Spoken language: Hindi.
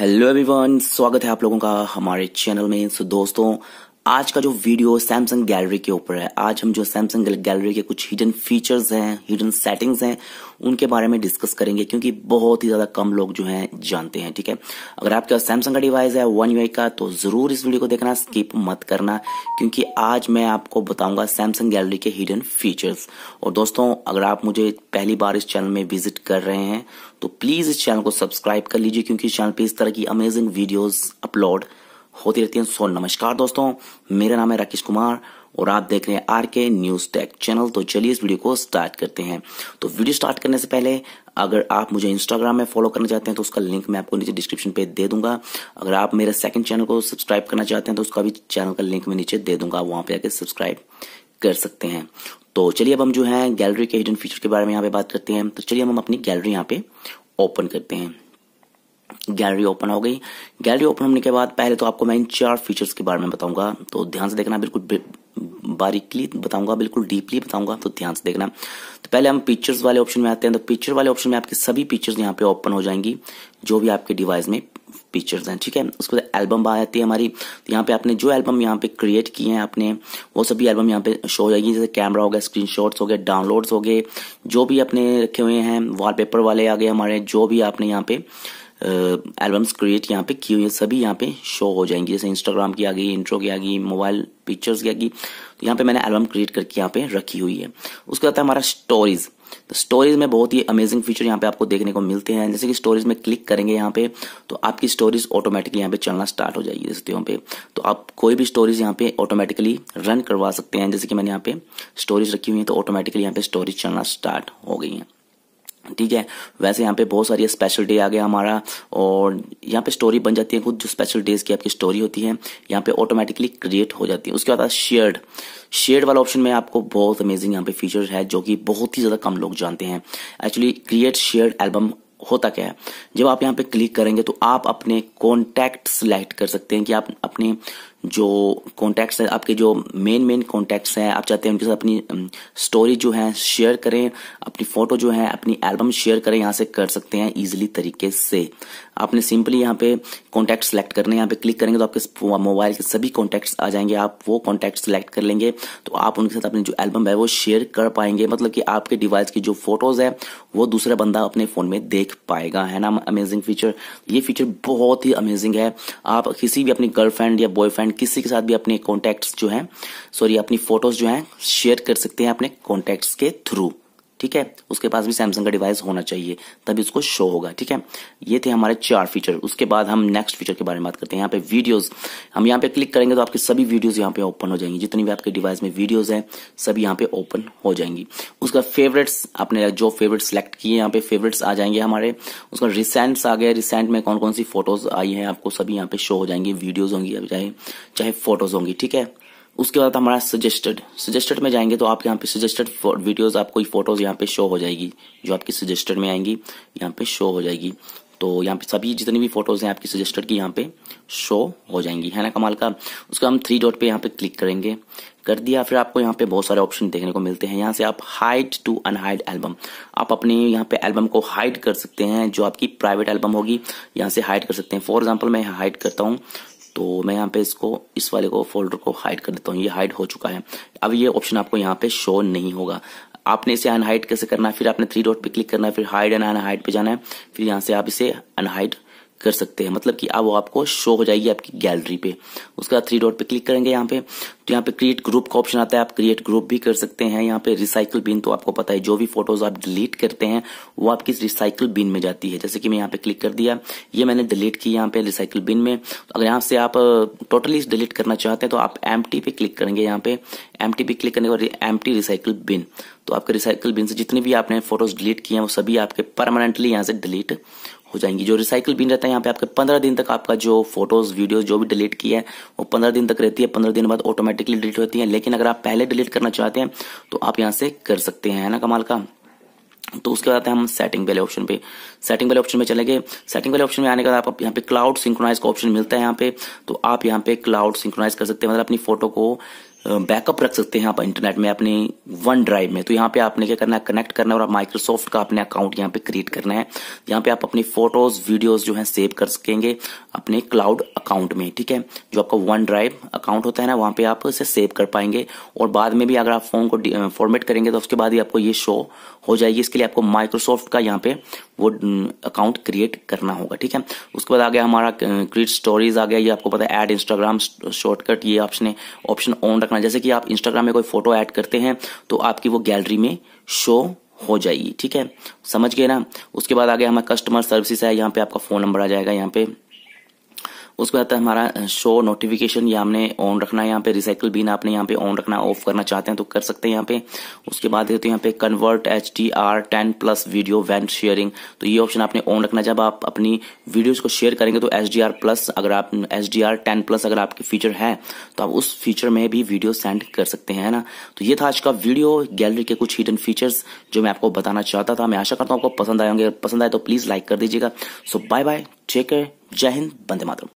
हेलो एवरीवन स्वागत है आप लोगों का हमारे चैनल में सो दोस्तों आज का जो वीडियो सैमसंग गैलरी के ऊपर है आज हम जो सैमसंग गैलरी के कुछ हिडन फीचर्स हैं हिडन सेटिंग्स हैं उनके बारे में डिस्कस करेंगे क्योंकि बहुत ही ज्यादा कम लोग जो हैं जानते हैं ठीक है अगर आपके पास सैमसंग का डिवाइस है वन यू का तो जरूर इस वीडियो को देखना स्किप मत करना क्योंकि आज मैं आपको बताऊंगा सैमसंग गैलरी के हिडन फीचर्स और दोस्तों अगर आप मुझे पहली बार इस चैनल में विजिट कर रहे हैं तो प्लीज इस चैनल को सब्सक्राइब कर लीजिए क्योंकि इस चैनल पर इस तरह की अमेजिंग वीडियोज अपलोड होती रहती हैं सो नमस्कार दोस्तों मेरा नाम है राकेश कुमार और आप देख रहे हैं आर के न्यूज टेक चैनल तो चलिए इस वीडियो को स्टार्ट करते हैं तो वीडियो स्टार्ट करने से पहले अगर आप मुझे इंस्टाग्राम में फॉलो करना चाहते हैं तो उसका लिंक मैं आपको नीचे डिस्क्रिप्शन पे दे दूंगा अगर आप मेरे सेकंड चैनल को सब्सक्राइब करना चाहते हैं तो उसका भी चैनल का लिंक मैं नीचे दे दूंगा वहां पर जाकर सब्सक्राइब कर सकते हैं तो चलिए अब हम जो है गैलरी के हिडन फीचर के बारे में यहाँ पे बात करते हैं तो चलिए हम अपनी गैलरी यहाँ पे ओपन करते हैं गैलरी ओपन हो गई गैलरी ओपन होने के बाद पहले तो आपको मैं इन चार फीचर्स के बारे में बताऊंगा तो ध्यान से देखना बिल्कुल बारीकली बताऊंगा बिल्कुल डीपली बताऊंगा तो ध्यान से देखना तो पहले हम पिक्चर्स वाले ऑप्शन में आते हैं तो पिक्चर वाले ऑप्शन में आपके सभी पिक्चर्स यहाँ पे ओपन हो जाएंगी जो भी आपके डिवाइस में पिक्चर्स हैं ठीक है उसके बाद एल्बम आ जाती है हमारी तो यहाँ पे आपने जो एल्बम यहाँ पे क्रिएट किए हैं आपने वो सभी एल्बम यहाँ पे शो हो जाएगी जैसे कैमरा हो गया स्क्रीन हो गए डाउनलोड्स हो गए जो भी आपने रखे हुए हैं वॉलपेपर वाले आ गए हमारे जो भी आपने यहाँ पे एल्बम्स क्रिएट यहाँ पे की हुई है सभी यहाँ पे शो हो जाएंगी जैसे इंस्टाग्राम की आ गई इंट्रो की आ गई मोबाइल पिक्चर्स की आ गई तो यहाँ पे मैंने एल्बम क्रिएट करके यहाँ पे रखी हुई है उसके बाद हमारा स्टोरीज तो स्टोरीज में बहुत ही अमेजिंग फीचर यहाँ पे आपको देखने को मिलते हैं जैसे कि स्टोरीज में क्लिक करेंगे यहाँ पे तो आपकी स्टोरीज ऑटोमेटिकली यहाँ पे चलना स्टार्ट हो जाएगी जैसे यहाँ पे तो आप कोई भी स्टोरीज यहाँ पे ऑटोमेटिकली रन करवा सकते हैं जैसे कि मैंने यहाँ पे स्टोरीज रखी हुई है तो ऑटोमेटिकली यहाँ पे स्टोरीज चलना स्टार्ट हो गई है ठीक है वैसे यहाँ पे बहुत सारी स्पेशल डे आ गया हमारा और यहाँ पे स्टोरी बन जाती है खुद जो स्पेशल डेज की आपकी स्टोरी होती है यहाँ पे ऑटोमेटिकली क्रिएट हो जाती है उसके बाद शेयर्ड शेयर्ड वाला ऑप्शन में आपको बहुत अमेजिंग यहाँ पे फीचर है जो कि बहुत ही ज़्यादा कम लोग जानते हैं एक्चुअली क्रिएट शेयर्ड एल्बम होता क्या है जब आप यहाँ पे क्लिक करेंगे तो आप अपने कॉन्टैक्ट सिलेक्ट कर सकते हैं कि आप अपने जो कॉन्टैक्ट्स हैं आपके जो मेन मेन कॉन्टैक्ट्स हैं आप चाहते हैं उनके साथ अपनी स्टोरी जो है शेयर करें अपनी फ़ोटो जो है अपनी एल्बम शेयर करें यहाँ से कर सकते हैं ईजिली तरीके से आपने सिंपली यहाँ पे कॉन्टैक्ट सेलेक्ट करने यहाँ पे क्लिक करेंगे तो आपके मोबाइल के सभी कॉन्टैक्ट्स आ जाएंगे आप वो कॉन्टैक्ट सेलेक्ट कर लेंगे तो आप उनके साथ अपनी जो एल्बम है वो शेयर कर पाएंगे मतलब कि आपके डिवाइस की जो फोटोज़ है वो दूसरा बंदा अपने फ़ोन में देख पाएगा है ना अमेजिंग फीचर ये फीचर बहुत ही अमेजिंग है आप किसी भी अपनी गर्लफ्रेंड या बॉयफ्रेंड एंड किसी के साथ भी अपने कॉन्टैक्ट्स जो है सॉरी अपनी फोटोज जो है शेयर कर सकते हैं अपने कॉन्टैक्ट्स के थ्रू ठीक है उसके पास भी सैमसंग का डिवाइस होना चाहिए तभी इसको शो होगा ठीक है ये थे हमारे चार फीचर उसके बाद हम नेक्स्ट फीचर के बारे में बात करते हैं यहाँ पे वीडियोस हम यहाँ पे क्लिक करेंगे तो आपकी सभी वीडियोस यहाँ पे ओपन हो जाएंगी जितनी भी आपके डिवाइस में वीडियोज है सभी यहाँ पे ओपन हो जाएंगी उसका फेवरेट्स आपने जो फेवरेट सेलेक्ट किए यहाँ पे फेवरेट्स आ जाएंगे हमारे उसका रिसेंट्स आ गया रिसेंट में कौन कौन सी फोटोज आई है आपको सभी यहाँ पे शो हो जाएंगे वीडियोज होंगी चाहे चाहे फोटोज होंगी ठीक है उसके बाद हमारा सजेस्टेड सजेस्टेड में जाएंगे तो आप यहाँ पे सजेस्टेड वीडियोस आपको फोटोज यहाँ पे शो हो जाएगी जो आपकी सजेस्टेड में आएंगी यहाँ पे शो हो जाएगी तो यहाँ पे सभी जितनी भी फोटोज हैं आपकी सजेस्टेड की यहाँ पे शो हो जाएंगी है ना कमाल का उसका हम थ्री डॉट पे यहाँ पे क्लिक करेंगे कर दिया फिर आपको यहाँ पे बहुत सारे ऑप्शन देखने को मिलते हैं यहाँ से आप हाइड टू अनहाइड एल्बम आप अपने यहाँ पे एल्बम को हाइड कर सकते हैं जो आपकी प्राइवेट एल्बम होगी यहाँ से हाइड कर सकते हैं फॉर एग्जाम्पल मैं हाइड करता हूँ तो मैं यहाँ पे इसको इस वाले को फोल्डर को हाइड कर देता हूँ ये हाइड हो चुका है अब ये ऑप्शन आपको यहाँ पे शो नहीं होगा आपने इसे अनहाइड कैसे करना है फिर आपने थ्री डॉट पे क्लिक करना है फिर हाइड एंड अनहाइड पे जाना है फिर यहाँ से आप इसे अनहाइड कर सकते हैं मतलब कि अब वो आपको शो हो जाएगी आपकी गैलरी पे उसके बाद थ्री डॉट पे क्लिक करेंगे यहाँ पे तो यहाँ पे क्रिएट ग्रुप का ऑप्शन आता है आप क्रिएट ग्रुप भी कर सकते हैं यहाँ पे रिसाइकल बिन तो आपको पता है जो भी फोटोज आप डिलीट करते हैं वो आपकी रिसाइकल बिन में जाती है जैसे कि मैं यहाँ पे क्लिक कर दिया ये मैंने डिलीट की यहाँ पे रिसाइकल बिन में तो अगर यहाँ से आप टोटली डिलीट करना चाहते हैं तो आप एम पे क्लिक करेंगे यहाँ पे एम पे क्लिक करने के बाद एम रिसाइकल बिन तो आपके रिसाइकल बिन से जितने भी आपने फोटोज डिलीट किए हैं वो सभी आपके परमानेंटली यहाँ से डिलीट हो जाएंगी जो रिसाइकल बिन रहता है यहाँ पे आपके पंद्रह दिन तक आपका जो फोटोज वीडियोज जो भी डिलीट किया है वो पंद्रह दिन तक रहती है पंद्रह दिन बाद ऑटोमेटिकली डिलीट होती है लेकिन अगर आप पहले डिलीट करना चाहते हैं तो आप यहाँ से कर सकते हैं है ना कमाल का तो उसके बाद हम सेटिंग वाले ऑप्शन पे सेटिंग वाले ऑप्शन में चले गए सेटिंग वाले ऑप्शन में आने के बाद आप यहाँ पे क्लाउड सिंक्रोनाइज का ऑप्शन मिलता है यहाँ पे तो आप यहाँ पे क्लाउड सिंक्रोनाइज कर सकते हैं मतलब अपनी फोटो को बैकअप रख सकते हैं आप इंटरनेट में अपने वन ड्राइव में तो यहाँ पे आपने क्या करना है कनेक्ट करना है और माइक्रोसॉफ्ट का अपने अकाउंट यहाँ पे क्रिएट करना है यहाँ पे आप अपनी फोटोज वीडियोस जो है सेव कर सकेंगे अपने क्लाउड अकाउंट में ठीक है जो आपका वन ड्राइव अकाउंट होता है ना वहां पे आप इसे सेव कर पाएंगे और बाद में भी अगर आप फोन को फॉर्मेट करेंगे तो उसके बाद ही आपको ये शो हो जाएगी इसके लिए आपको माइक्रोसॉफ्ट का यहाँ पे वो अकाउंट क्रिएट करना होगा ठीक है उसके बाद आ गया हमारा क्रिएट स्टोरीज आ गया ये आपको पता है एड इंस्टाग्राम शॉर्टकट ये ऑप्शन ऑप्शन ऑन रखना जैसे कि आप इंस्टाग्राम में कोई फोटो ऐड करते हैं तो आपकी वो गैलरी में शो हो जाएगी ठीक है समझ गए ना उसके बाद आगे हमारा कस्टमर सर्विसेज है यहाँ पे आपका फोन नंबर आ जाएगा यहाँ पे उसके बाद हमारा शो नोटिफिकेशन ये हमने ऑन रखना है यहाँ पे रिसाइकल बिन आपने यहाँ पे ऑन रखना ऑफ करना चाहते हैं तो कर सकते हैं यहाँ पे उसके बाद तो यहाँ पे convert H D R ten plus video went sharing तो ये ऑप्शन आपने ऑन रखना जब आप अपनी वीडियोज को शेयर करेंगे तो एच डी आर प्लस अगर आप H D R ten plus अगर आपके फीचर है तो आप उस फीचर में भी वीडियो सेंड कर सकते हैं ना तो ये था आज का वीडियो गैलरी के कुछ हिडन फीचर्स जो मैं आपको बताना चाहता था मैं आशा करता हूँ आपको पसंद आए होंगे पसंद आए तो प्लीज लाइक कर दीजिएगा so bye bye take care जय हिंद बंदे मातरम